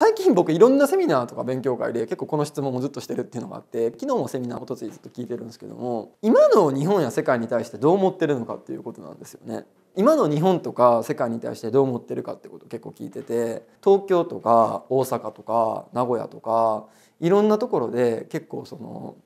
最近僕いろんなセミナーとか勉強会で結構この質問もずっとしてるっていうのがあって昨日もセミナーおとついずっと聞いてるんですけども今の日本や世界に対してどう思ってるのかっていうことなんですよね。今の日本とか世界に対してどう思ってるかってこと結構聞いてて東京とか大阪とか名古屋とかいろんなところで結構その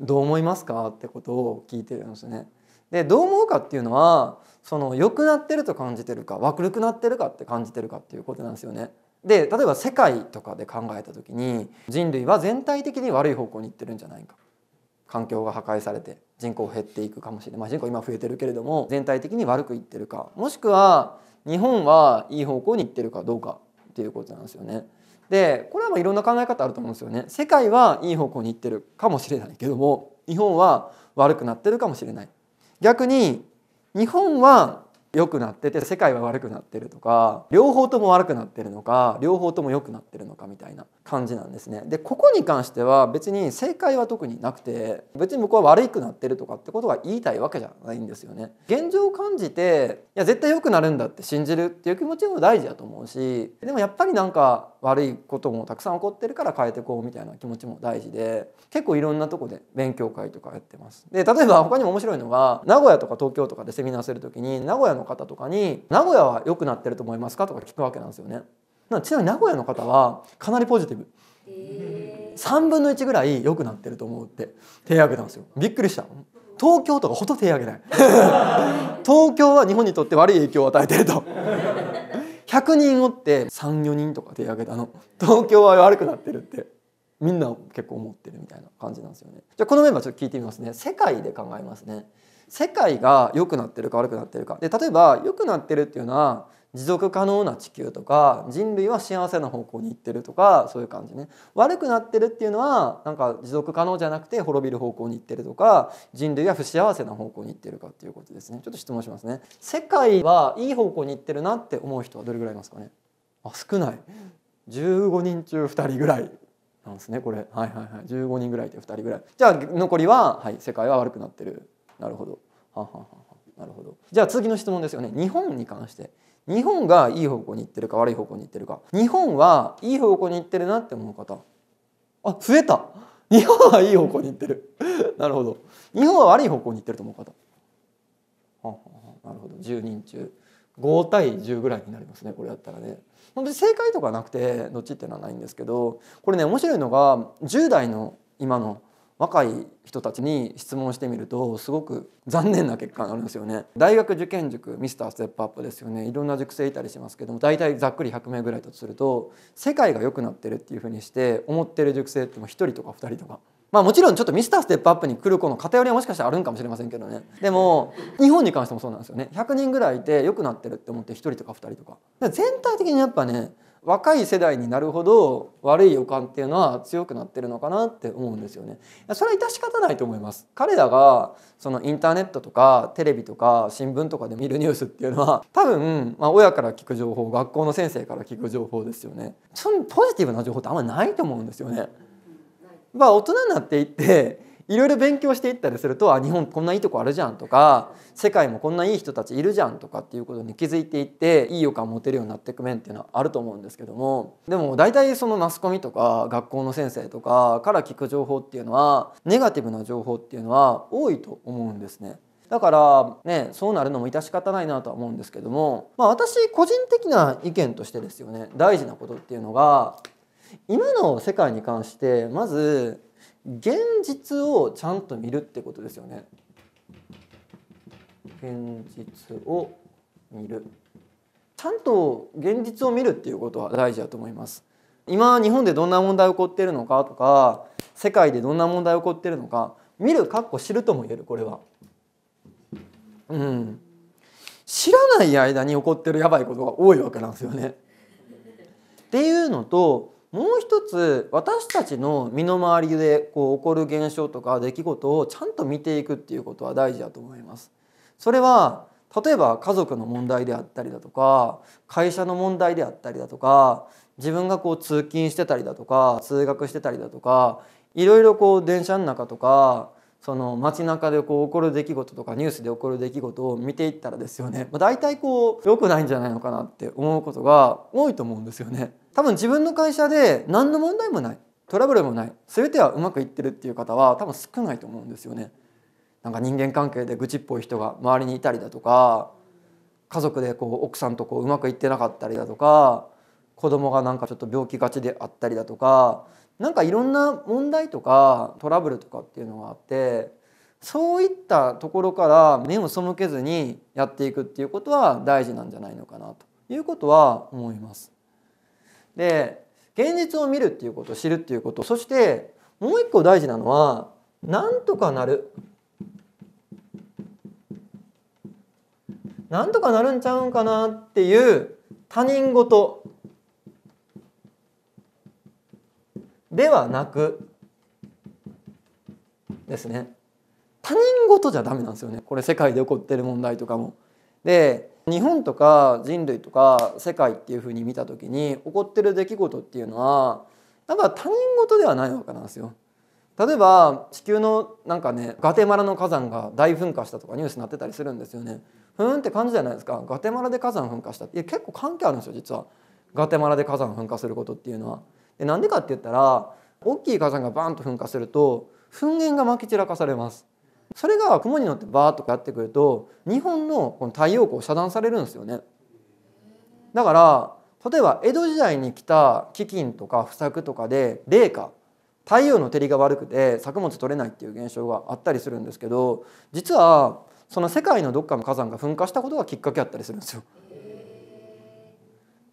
どう思いますかってことを聞いてるんですね。でどう思うかっていうのはその良くなってると感じてるか悪くなってるかって感じてるかっていうことなんですよね。で例えば世界とかで考えた時に人類は全体的に悪い方向に行ってるんじゃないか環境が破壊されて人口減っていくかもしれない、まあ、人口今増えてるけれども全体的に悪くいってるかもしくは日本はいい方向にいってるかどうかっていうことなんですよね。でこれはいろんな考え方あると思うんですよね。世界はいい方向に行ってるかもしれないけども日本は悪くなってるかもしれない。逆に日本は良くなってて世界は悪くなってるとか両方とも悪くなってるのか両方とも良くなってるのかみたいな感じなんですね。でここに関しては別に正解は特になくて別に僕は悪くなってるとかってことが言いたいわけじゃないんですよね。現状を感じていや絶対良くなるんだって信じるっていう気持ちも大事だと思うしでもやっぱりなんか悪いこともたくさん起こってるから変えてこうみたいな気持ちも大事で結構いろんなとこで勉強会とかやってます。で例えば他にも面白いのが名古屋とか東京とかでセミナーする時に名古屋の方とかに「名古屋は良くなってると思いますか?」とか聞くわけなんですよね。なちなみに名古屋の方はかなりポジティブ。3分の1ぐらい良くなってると思うって手挙げたんですよ。びっくりした。東京とかほと手挙げない 東京は日本にとって悪い影響を与えてると100人おって34人とか手挙げたの 東京は悪くなってるってみんな結構思ってるみたいな感じなんですよねじゃこのメンバーちょっと聞いてみますね世界で考えますね世界が良くなってるか悪くなってるかで例えば良くなってるっていうのは持続可能な地球とか人類は幸せな方向に行ってるとかそういう感じね悪くなってるっていうのはなんか持続可能じゃなくて滅びる方向に行ってるとか人類は不幸せな方向に行ってるかっていうことですねちょっと質問しますね世界はいい方向に行ってるなって思う人はどれぐらいいますかねあ少ない15人中2人ぐらいなんですねこれはいはいはい15人ぐらいで2人ぐらいじゃあ残りははい世界は悪くなってるなるほどははははなるほどじゃあ次の質問ですよね日本に関して日本がいい方向に行ってるか悪い方向に行ってるか日本はいい方向に行ってるなって思う方あ増えた日本はいい方向に行ってる なるほど日本は悪い方向に行ってると思う方ははなるほど10人中5対10ぐらいになりますねこれだったらね。本当に正解とかなくてどっちっていうのはないんですけどこれね面白いのが10代の今の若い人たちに質問してみるとすごく残念な結果になるんですよね大学受験塾ミスターステップアップですよねいろんな塾生いたりしますけども大体ざっくり100名ぐらいだとすると世界が良くなってるっていうふうにして思ってる塾生っても1人とか2人とかまあもちろんちょっとミスターステップアップに来る子の偏りはもしかしたらあるんかもしれませんけどねでも日本に関してもそうなんですよね100人ぐらいいて良くなってるって思って1人とか2人とか全体的にやっぱね若い世代になるほど悪い予感っていうのは強くなってるのかなって思うんですよね。それは致し方ないと思います。彼らがそのインターネットとかテレビとか新聞とかで見るニュースっていうのは多分、まあ、親から聞く情報学校の先生から聞く情報ですよね。そのポジティブな情報ってあんまりないと思うんですよね。まあ、大人になっていっていろいろ勉強していったりするとあ日本こんないいとこあるじゃんとか世界もこんないい人たちいるじゃんとかっていうことに気づいていっていい予感を持てるようになっていく面っていうのはあると思うんですけどもでも大体そのマスコミとか学校の先生とかから聞く情報っていうのはネガティブな情報っていうのは多いと思うんですね。だからねそうなるのも致し方ないなとは思うんですけども、まあ、私個人的な意見としてですよね大事なことっていうのが今の世界に関してまず現実をちゃんと見るってことですよね。現実を見るちゃんと現実を見るっていうことは大事だと思います。今日本でどんな問題起こってるのかとか世界でどんな問題起こってるのか見るかっこ知るとも言えるこれは。うん、知らない間に起こってるやばいことが多いわけなんですよね。っていうのともう一つ私たちの身の回りでこう起こる現象とか出来事をちゃんと見ていくっていうことは大事だと思います。それは例えば家族の問題であったりだとか会社の問題であったりだとか自分がこう通勤してたりだとか通学してたりだとかいろいろこう電車の中とかその街中でこう起こる出来事とかニュースで起こる出来事を見ていったらですよね、まあ、大体こう良くないんじゃないのかなって思うことが多いと思うんですよね。多分自分の会社で何の問題もないトラブルもない全てはうまくいってるっていう方は多分少ないと思うんですよね。なんか人間関係で愚痴っぽい人が周りにいたりだとか家族でこう奥さんとこううまくいってなかったりだとか子供がなんかちょっと病気がちであったりだとかなんかいろんな問題とかトラブルとかっていうのがあってそういったところから目を背けずにやっていくっていうことは大事なんじゃないのかなということは思います。で現実を見るっていうこと知るっていうことそしてもう一個大事なのはなんとかなるなんとかなるんちゃうんかなっていう他人事ではなくですね他人事じゃダメなんですよねこれ世界で起こってる問題とかも。で日本とか人類とか世界っていうふうに見た時に起こってる出来事っていうのはなん他人事ではないわけなんですよ。例えば地球のなんかねガテマラの火山が大噴火したとかニュースになってたりするんですよね。ふーんって感じじゃないですかガテマラで火山噴火したっていや結構関係あるんですよ実はガテマラで火山噴火することっていうのは。でなんでかって言ったら大きい火山がバーンと噴火すると噴煙がまき散らかされますそれが雲に乗ってバーッとやってくると日本のこの太陽光遮断されるんですよねだから例えば江戸時代に来た飢饉とか不作とかで冷夏太陽の照りが悪くて作物取れないっていう現象があったりするんですけど実はその世界のどっかの火山が噴火したことがきっかけあったりするんですよ。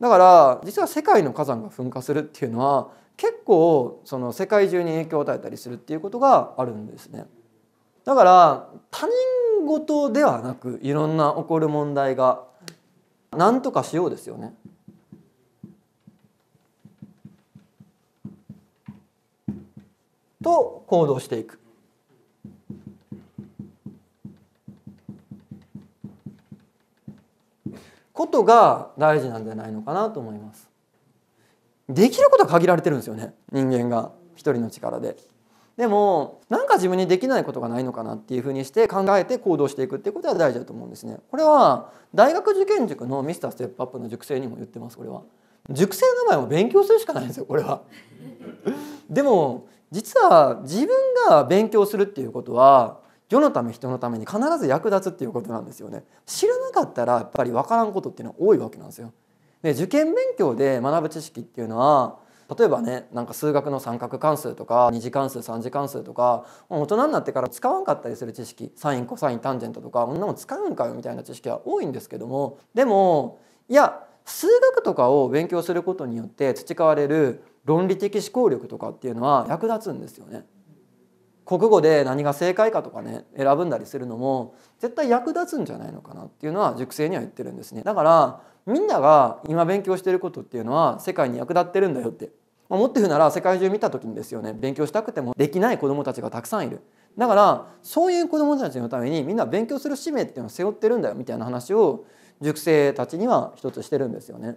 だから実は世界の火山が噴火するっていうのは結構その世界中に影響を与えたりするっていうことがあるんですね。だから他人事ではなくいろんな起こる問題が何とかしようですよね。と行動していく。ことが大事なんじゃないのかなと思います。できることは限られてるんですよね人間が一人の力で。でもなんか自分にできないことがないのかなっていうふうにして考えて行動していくっていうことは大事だと思うんですね。これは大学受験塾のミスターステップアップの塾生にも言ってますこれは。塾生の前も勉強するしかないんですよこれは。でも実は自分が勉強するっていうことは世のため人のために必ず役立つっていうことなんですよね知らなかったらやっぱり分からんことっていうのは多いわけなんですよで受験勉強で学ぶ知識っていうのは例えばねなんか数学の三角関数とか二次関数三次関数とか大人になってから使わんかったりする知識サインコサインタンジェントとかこんなもん使うんかよみたいな知識は多いんですけどもでもいや数学とかを勉強することによって培われる論理的思考力とかっていうのは役立つんですよね。国語で何が正解かとかね選ぶんだりするのも絶対役立つんじゃないのかなっていうのは塾生には言ってるんですねだからみんなが今勉強してることっていうのは世界に役立ってるんだよって、まあ、って言うなら世界中見た時にですよね勉強したくてもできない子どもたちがたくさんいるだからそういう子どもたちのためにみんな勉強する使命っていうのを背負ってるんだよみたいな話を塾生たちには一つしてるんですよね。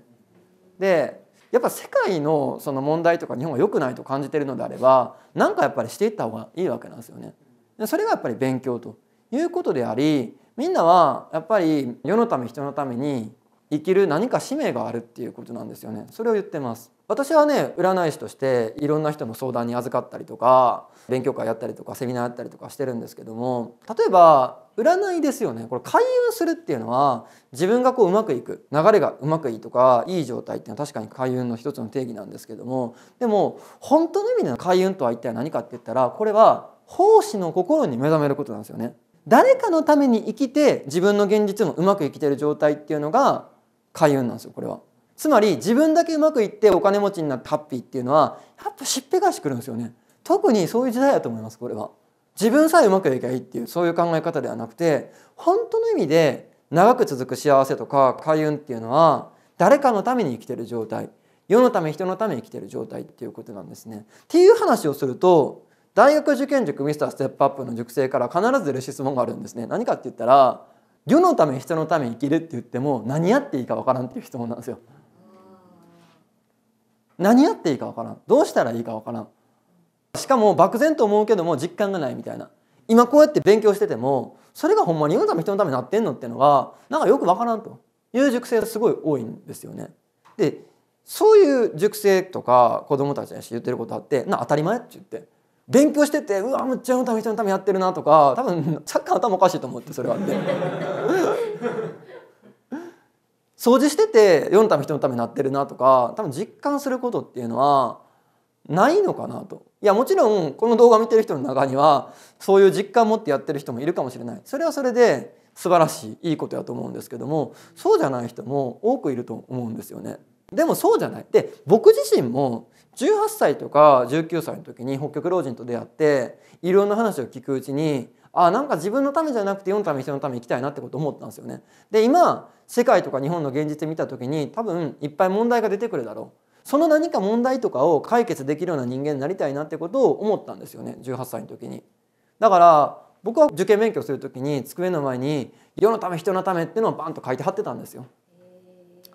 でやっぱ世界のその問題とか日本が良くないと感じているのであれば何かやっぱりしていった方がいいわけなんですよね。それがやっぱり勉強ということでありみんなはやっぱり世のため人のために生きる何か使命があるっていうことなんですよねそれを言ってます私はね占い師としていろんな人の相談に預かったりとか勉強会やったりとかセミナーやったりとかしてるんですけども例えば占いですよねこれ開運するっていうのは自分がこううまくいく流れがうまくいいとかいい状態っていうのは確かに開運の一つの定義なんですけどもでも本当の意味での開運とは一体何かって言ったらこれは奉仕の心に目覚めることなんですよね誰かのために生きて自分の現実もうまく生きてる状態っていうのが開運なんですよこれは。つまり自分だけうまくいってお金持ちになってハッピーっていうのはやっぱしっぺ返してくるんですよね。特にそういう時代だと思いますこれは。自分さえうまくいけばいいっていうそういう考え方ではなくて本当の意味で長く続く幸せとか開運っていうのは誰かのために生きてる状態世のため人のために生きてる状態っていうことなんですね。っていう話をすると大学受験塾ミスターステップアップの塾生から必ず出る質問があるんですね。何かって言ったら世のため人のため生きるって言っても何やっていいか分からんっていう質問なんですよ。何やっていいか分からんどうしたらいいか分からんしかも漠然と思うけども実感がないみたいな今こうやって勉強しててもそれがほんまに世のため人のためになってんのっていうのがなんかよく分からんという熟成がすごい多いんですよね。でそういう熟成とか子どもたちに言ってることあってな当たり前って言って勉強しててうわむっちゃのため人のためやってるなとか多分サッカー頭おかしいと思ってそれはって 掃除してて世のため人のためになってるなとか多分実感することっていうのはないのかなといやもちろんこの動画見てる人の中にはそういう実感持ってやってる人もいるかもしれないそれはそれで素晴らしいいいことやと思うんですけどもそうじゃない人も多くいると思うんですよね。でもそうじゃないで僕自身も18歳とか19歳の時に北極老人と出会っていろんな話を聞くうちにあなんか自分のためじゃなくて世のため人のため行生きたいなってこと思ったんですよね。で今世界とか日本の現実見た時に多分いっぱい問題が出てくるだろうその何か問題とかを解決できるような人間になりたいなってことを思ったんですよね18歳の時に。だから僕は受験勉強する時に机の前に世のため人のためっていうのをバンと書いて貼ってたんですよ。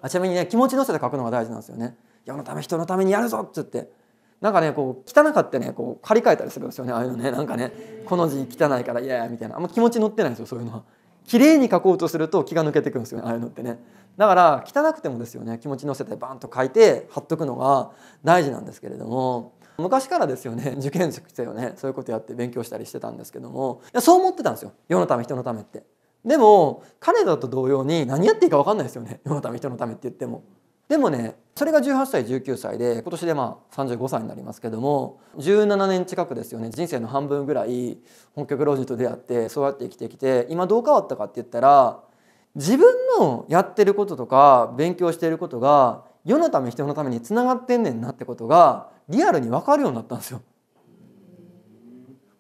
あちなみにね気持ちのせて書くのが大事なんですよね。世のため人のためにやるぞっつってなんかねこう汚かってねこう借り替えたりするんですよねああいうのねなんかねこの字汚いから嫌やみたいなあんま気持ち乗ってないんですよそういうのは。綺麗に書こうとすると気が抜けてくんですよねああいうのってねだから汚くてもですよね気持ち乗せてバンと書いて貼っとくのが大事なんですけれども昔からですよね受験生をねそういうことやって勉強したりしてたんですけどもそう思ってたんですよ世のため人のためってでも彼らと同様に何やっていいか分かんないですよね世のため人のためって言ってもでもねそれが18歳19歳で今年でまあ35歳になりますけども17年近くですよね人生の半分ぐらい本局老人と出会ってそうやって生きてきて今どう変わったかって言ったら自分のやってることとか勉強していることが世のため人のためにつながってんねんなってことがリアルに分かるようになったんですよ。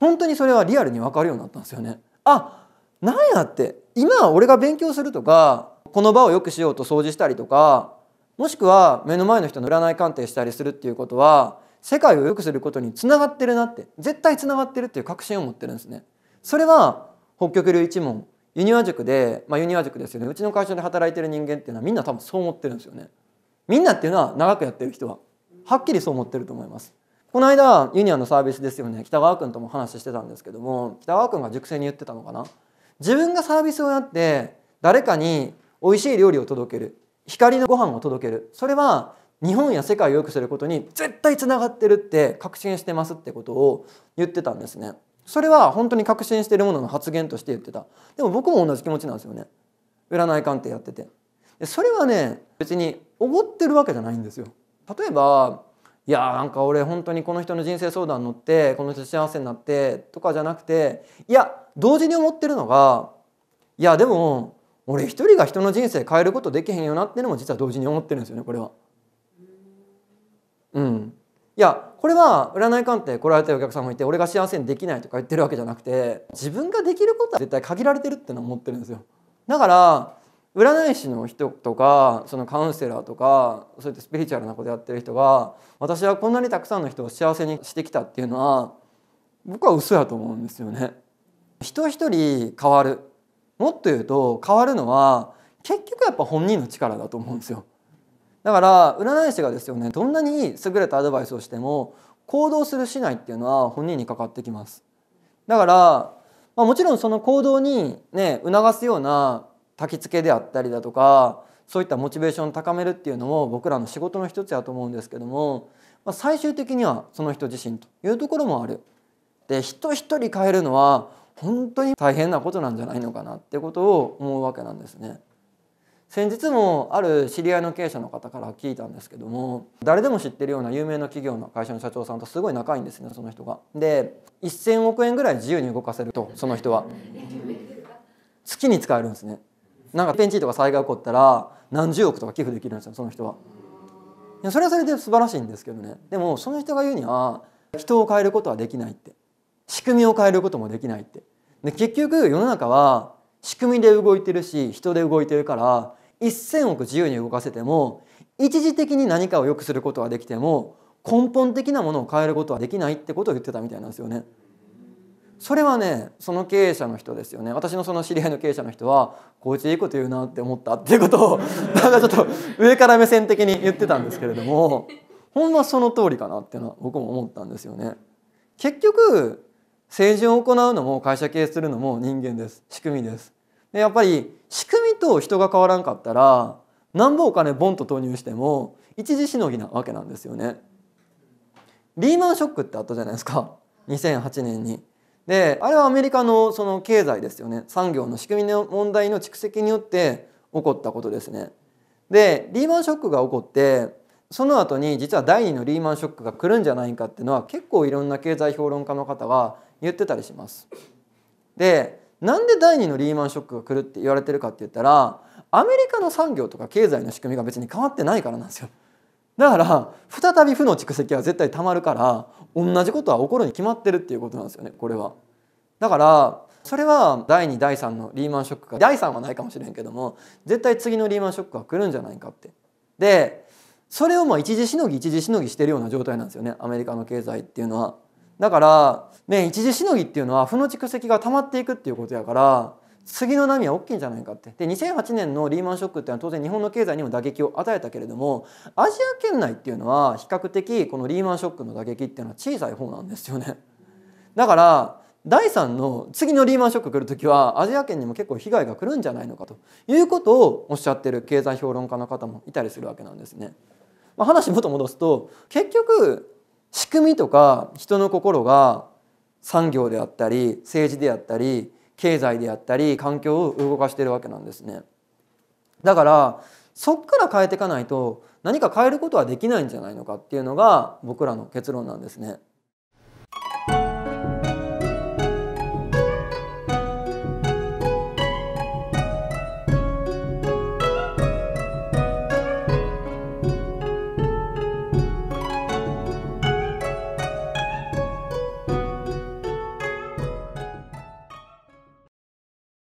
本当にそれはリアルに分かるようになったんですよね。あなんやって今俺が勉強するとかこの場を良くしようと掃除したりとかもしくは目の前の人の占い鑑定したりするっていうことは世界を良くすることにつながってるなって絶対つながってるっていう確信を持ってるんですね。それは北極流一門ユニワ塾で、まあ、ユニワ塾ですよねうちの会社で働いてる人間っていうのはみんな多分そう思ってるんですよね。みんなっていうのは長くやってる人ははっきりそう思ってると思います。この間ユニアのサービスですよね北川君とも話してたんですけども北川君が塾生に言ってたのかな自分がサービスをやって誰かに美味しい料理を届ける光のご飯を届けるそれは日本や世界を良くすることに絶対つながってるって確信してますってことを言ってたんですねそれは本当に確信してるものの発言として言ってたでも僕も同じ気持ちなんですよね占い鑑定やっててでそれはね別におごってるわけじゃないんですよ例えばいやーなんか俺本当にこの人の人生相談乗ってこの人幸せになってとかじゃなくていや同時に思ってるのがいやでも俺一人が人の人生変えることできへんよなっていうのも実は同時に思ってるんですよねこれは。うん、いやこれは占い鑑定来られたお客さんもいて俺が幸せにできないとか言ってるわけじゃなくて自分ができることは絶対限られてるってのは思ってるんですよ。だから占い師の人とかそのカウンセラーとかそういったスピリチュアルなことやってる人が私はこんなにたくさんの人を幸せにしてきたっていうのは僕は嘘やと思うんですよね。人一人変わるもっと言うと変わるのは結局やっぱ本人の力だと思うんですよだから占い師がですよねどんなに優れたアドバイスをしても行動するしないっていうのは本人にかかってきますだから、まあ、もちろんその行動にね促すような焚き付けであったりだとかそういったモチベーションを高めるっていうのも僕らの仕事の一つやと思うんですけども、まあ、最終的にはその人自身というところもある。で人一人変えるのは本当に大変なことなんじゃないのかなってことを思うわけなんですね。先日もある知り合いの経営者の方から聞いたんですけども誰でも知ってるような有名な企業の会社の社長さんとすごい仲いいんですねその人が。で1,000億円ぐらい自由に動かせるとその人は。月に使えるんですね。なんかペンチとか災害起こったら何十億とか寄付できるんですよその人は。いやそれはそれで素晴らしいんですけどねでもその人が言うには人を変えることはできないって仕組みを変えることもできないってで結局世の中は仕組みで動いてるし人で動いてるから1,000億自由に動かせても一時的に何かを良くすることはできても根本的なものを変えることはできないってことを言ってたみたいなんですよね。それはねその経営者の人ですよね私のその知り合いの経営者の人はこいついいこと言うなって思ったっていうことを なんかちょっと上から目線的に言ってたんですけれどもほんまその通りかなっていうのは僕も思ったんですよね。結局政治を行うのも会社経営するのも人間です仕組みですでやっぱり仕組みと人が変わらんかったら何ぼお金ボンと投入しても一時しのぎなわけなんですよねリーマンショックってあったじゃないですか2008年にであれはアメリカのその経済ですよね産業の仕組みの問題の蓄積によって起こったことですねでリーマンショックが起こってその後に実は第2のリーマンショックが来るんじゃないかっていうのは結構いろんな経済評論家の方が言ってたりします。でなんで第2のリーマンショックが来るって言われてるかって言ったらアメリカの産業とか経済の仕組みが別に変わってないからなんですよ。だから再び負の蓄積は絶対たまるから同じことは起こるに決まってるっていうことなんですよねこれは。だからそれは第2第3のリーマンショックが第3はないかもしれんけども絶対次のリーマンショックが来るんじゃないかって。でそれをまあ一時しのぎ一時しのぎしてるような状態なんですよねアメリカの経済っていうのは。だからね一時しのぎっていうのは負の蓄積が溜まっていくっていうことやから次の波は大きいんじゃないかってで2008年のリーマンショックっていうのは当然日本の経済にも打撃を与えたけれどもアジア圏内っていうのは比較的このリーマンショックの打撃っていうのは小さい方なんですよね。だから第3の次のリーマンショック来る時はアジア圏にも結構被害が来るんじゃないのかということをおっしゃってる経済評論家の方もいたりするわけなんですね。まあ、話元戻すと結局仕組みとか人の心が産業であったり政治であったり経済であったり環境を動かしているわけなんですね。だからそっから変えていかないと何か変えることはできないんじゃないのかっていうのが僕らの結論なんですね。